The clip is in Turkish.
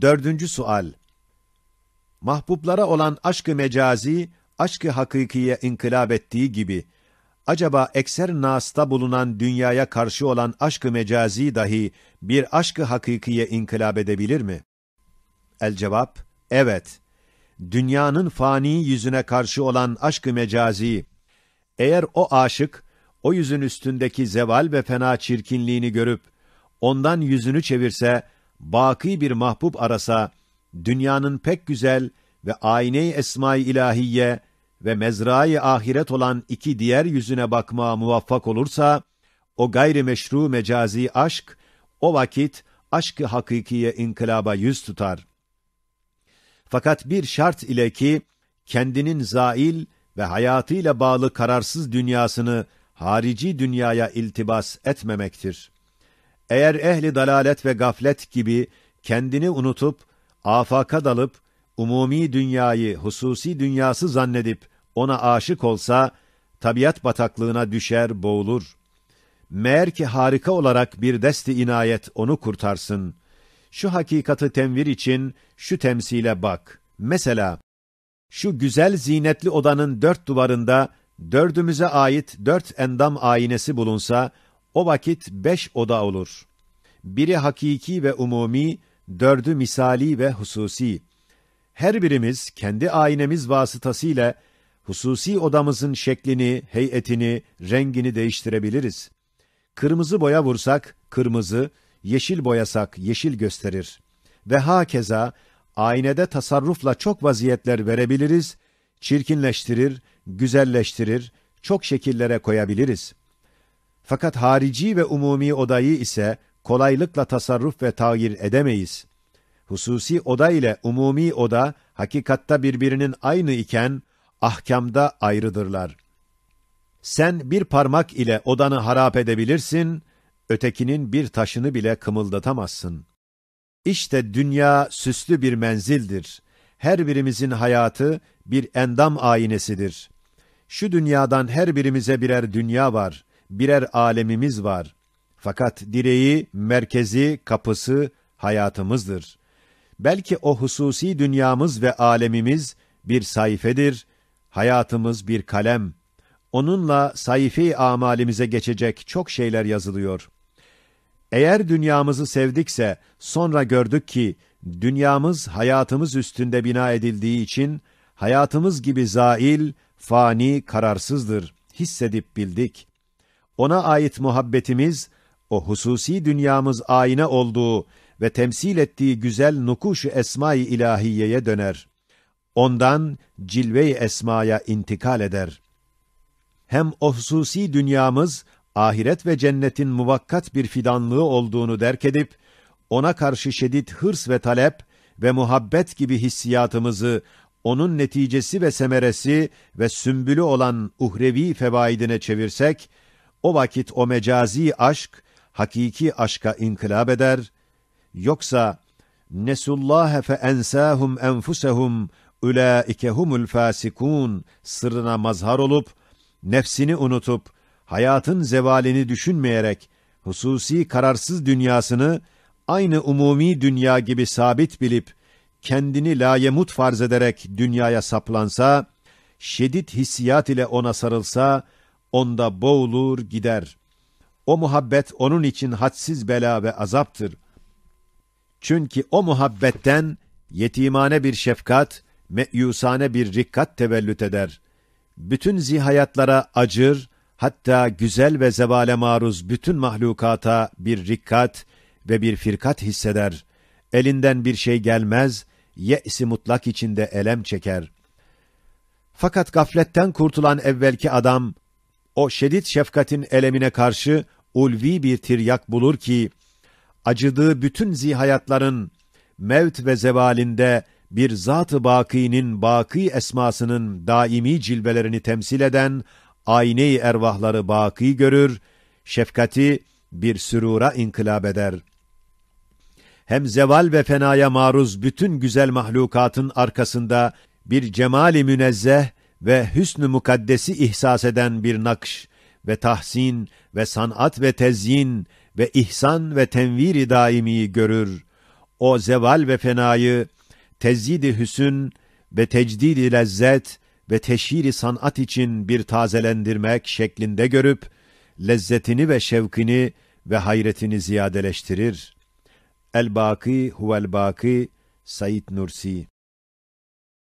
Dördüncü sual. Mahbublara olan aşkı mecazi, aşkı hakikiye inkılap ettiği gibi, acaba ekser nasta bulunan dünyaya karşı olan aşkı mecazi dahi bir aşkı hakikiye inkılap edebilir mi? El cevap, evet. Dünyanın fani yüzüne karşı olan aşkı mecazi, eğer o aşık, o yüzün üstündeki zeval ve fena çirkinliğini görüp, ondan yüzünü çevirse, baki bir mahbub arasa, dünyanın pek güzel ve ayne-i esma-i ilahiye ve mezrayı ahiret olan iki diğer yüzüne bakma muvaffak olursa, o gayri meşru mecazi aşk, o vakit aşkı hakikiye inkılaba yüz tutar. Fakat bir şart ile ki, kendinin zail ve hayatıyla bağlı kararsız dünyasını harici dünyaya iltibas etmemektir. Eğer ehli dalalet ve gaflet gibi kendini unutup afaka dalıp umumi dünyayı hususi dünyası zannedip ona aşık olsa tabiat bataklığına düşer, boğulur. Meğer ki harika olarak bir desti inayet onu kurtarsın. Şu hakikatı tenvir için şu temsile bak. Mesela şu güzel zinetli odanın dört duvarında dördümüze ait dört endam aynesi bulunsa, o vakit beş oda olur. Biri hakiki ve umumi, dördü misali ve hususi. Her birimiz kendi aynemiz vasıtasıyla hususi odamızın şeklini, heyetini, rengini değiştirebiliriz. Kırmızı boya vursak kırmızı, yeşil boyasak yeşil gösterir. Ve hakeza aynede tasarrufla çok vaziyetler verebiliriz, çirkinleştirir, güzelleştirir, çok şekillere koyabiliriz.'' Fakat harici ve umumi odayı ise kolaylıkla tasarruf ve tayir edemeyiz. Hususi oda ile umumi oda hakikatta birbirinin aynı iken ahkamda ayrıdırlar. Sen bir parmak ile odanı harap edebilirsin, ötekinin bir taşını bile kımıldatamazsın. İşte dünya süslü bir menzildir. Her birimizin hayatı bir endam aynesidir. Şu dünyadan her birimize birer dünya var birer alemimiz var. Fakat direği, merkezi, kapısı hayatımızdır. Belki o hususi dünyamız ve alemimiz bir sayfedir, hayatımız bir kalem. Onunla sayfi amalimize geçecek çok şeyler yazılıyor. Eğer dünyamızı sevdikse sonra gördük ki dünyamız hayatımız üstünde bina edildiği için hayatımız gibi zail, fani, kararsızdır. Hissedip bildik ona ait muhabbetimiz, o hususi dünyamız ayna olduğu ve temsil ettiği güzel nukuş esma-i ilahiyeye döner. Ondan cilve-i esmaya intikal eder. Hem o hususi dünyamız, ahiret ve cennetin muvakkat bir fidanlığı olduğunu derk edip, ona karşı şiddet hırs ve talep ve muhabbet gibi hissiyatımızı onun neticesi ve semeresi ve sümbülü olan uhrevi fevaidine çevirsek, o vakit o mecazi aşk, hakiki aşka inkılap eder. Yoksa nesullâhe fe ensâhum enfusehum ulaike humul fasikun sırrına mazhar olup nefsini unutup hayatın zevalini düşünmeyerek hususi kararsız dünyasını aynı umumi dünya gibi sabit bilip kendini layemut farz ederek dünyaya saplansa şiddet hissiyat ile ona sarılsa onda boğulur gider. O muhabbet onun için hadsiz bela ve azaptır. Çünkü o muhabbetten yetimane bir şefkat, meyusane bir rikkat tevellüt eder. Bütün zihayatlara acır, hatta güzel ve zevale maruz bütün mahlukata bir rikkat ve bir firkat hisseder. Elinden bir şey gelmez, ye'si mutlak içinde elem çeker. Fakat gafletten kurtulan evvelki adam, o şedid şefkatin elemine karşı ulvi bir tiryak bulur ki, acıdığı bütün zihayatların mevt ve zevalinde bir zat-ı bakinin baki esmasının daimi cilvelerini temsil eden ayne-i ervahları baki görür, şefkati bir sürura inkılap eder. Hem zeval ve fenaya maruz bütün güzel mahlukatın arkasında bir cemali münezzeh ve hüsnü mukaddesi ihsas eden bir nakş ve tahsin ve sanat ve tezyin ve ihsan ve tenviri daimi görür. O zeval ve fenayı tezyidi hüsün ve tecdidi lezzet ve teşhiri sanat için bir tazelendirmek şeklinde görüp lezzetini ve şevkini ve hayretini ziyadeleştirir. El-Baki huvel-Baki Said Nursi